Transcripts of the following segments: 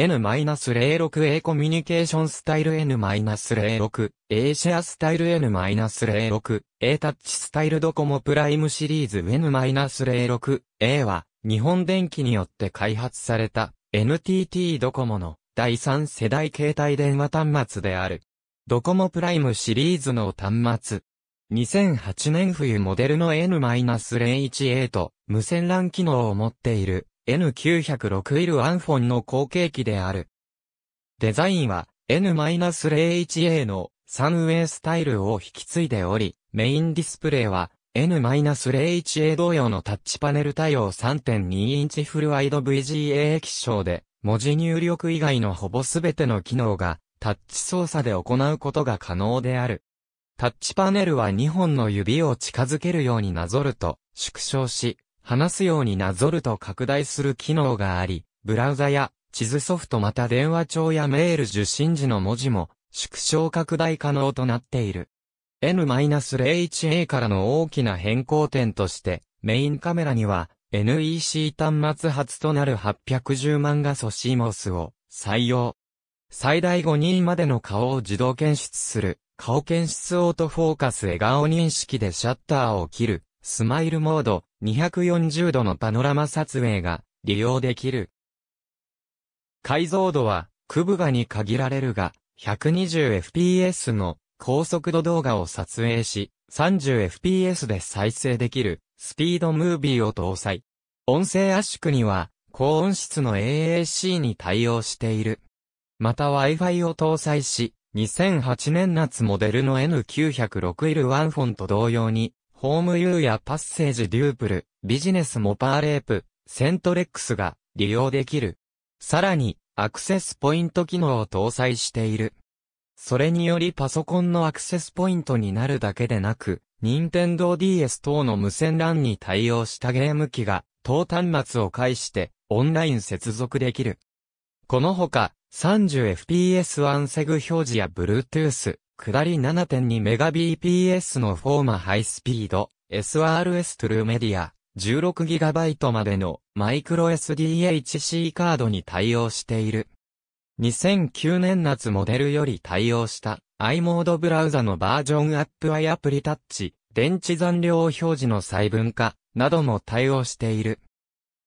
N-06A コミュニケーションスタイル N-06A シェアスタイル N-06A タッチスタイルドコモプライムシリーズ N-06A は日本電機によって開発された NTT ドコモの第3世代携帯電話端末であるドコモプライムシリーズの端末2008年冬モデルの N-01A と無線 LAN 機能を持っている N906 イルアンフォンの後継機である。デザインは N-01A のサンウェイスタイルを引き継いでおり、メインディスプレイは N-01A 同様のタッチパネル対応3.2インチフルワイド VGA 液晶で、文字入力以外のほぼすべての機能がタッチ操作で行うことが可能である。タッチパネルは2本の指を近づけるようになぞると縮小し、話すようになぞると拡大する機能があり、ブラウザや地図ソフトまた電話帳やメール受信時の文字も縮小拡大可能となっている。N-01A からの大きな変更点として、メインカメラには NEC 端末初となる810万画素 CMOS を採用。最大5人までの顔を自動検出する、顔検出オートフォーカス笑顔認識でシャッターを切る、スマイルモード、240度のパノラマ撮影が利用できる。解像度は、クブガに限られるが、120fps の高速度動画を撮影し、30fps で再生できるスピードムービーを搭載。音声圧縮には高音質の AAC に対応している。また Wi-Fi を搭載し、2008年夏モデルの N906L1 フォンと同様にホームユーやパッセージデュープル、ビジネスモパーレープ、セントレックスが利用できる。さらに、アクセスポイント機能を搭載している。それによりパソコンのアクセスポイントになるだけでなく、任天堂 DS 等の無線 LAN に対応したゲーム機が、当端末を介して、オンライン接続できる。このほか、30fps ワンセグ表示や Bluetooth、下り 7.2Mbps のフォーマハイスピード、SRS トゥルーメディア、16GB までのマイクロ SDHC カードに対応している。2009年夏モデルより対応した i モードブラウザのバージョンアップ i アプリタッチ、電池残量表示の細分化なども対応している。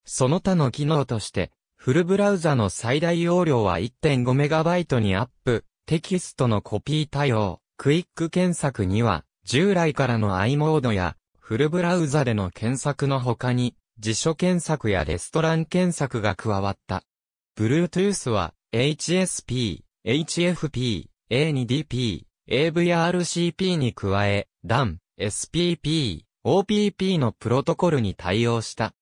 その他の機能として、フルブラウザの最大容量は 1.5MB にアップテキストのコピー対応、クイック検索には、従来からの i モードや、フルブラウザでの検索の他に、辞書検索やレストラン検索が加わった。Bluetooth は、HSP、HFP、A2DP、AVRCP に加え、DAN、SPP、OPP のプロトコルに対応した。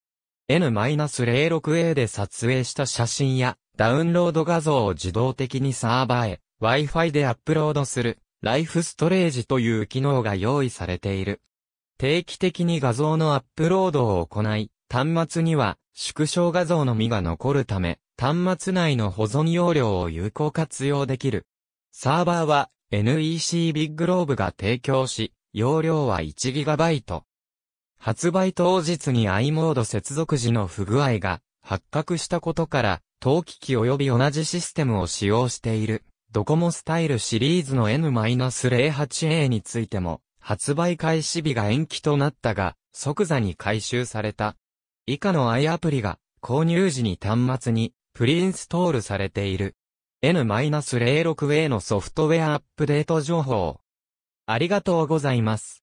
N-06A で撮影した写真やダウンロード画像を自動的にサーバーへ Wi-Fi でアップロードする、ライフストレージという機能が用意されている。定期的に画像のアップロードを行い、端末には縮小画像のみが残るため、端末内の保存容量を有効活用できる。サーバーは NEC ビッグローブが提供し、容量は 1GB。発売当日に i モード接続時の不具合が発覚したことから、当機器及び同じシステムを使用している。ドコモスタイルシリーズの N-08A についても、発売開始日が延期となったが、即座に回収された。以下の i アプリが、購入時に端末に、プリインストールされている。N-06A のソフトウェアアップデート情報。ありがとうございます。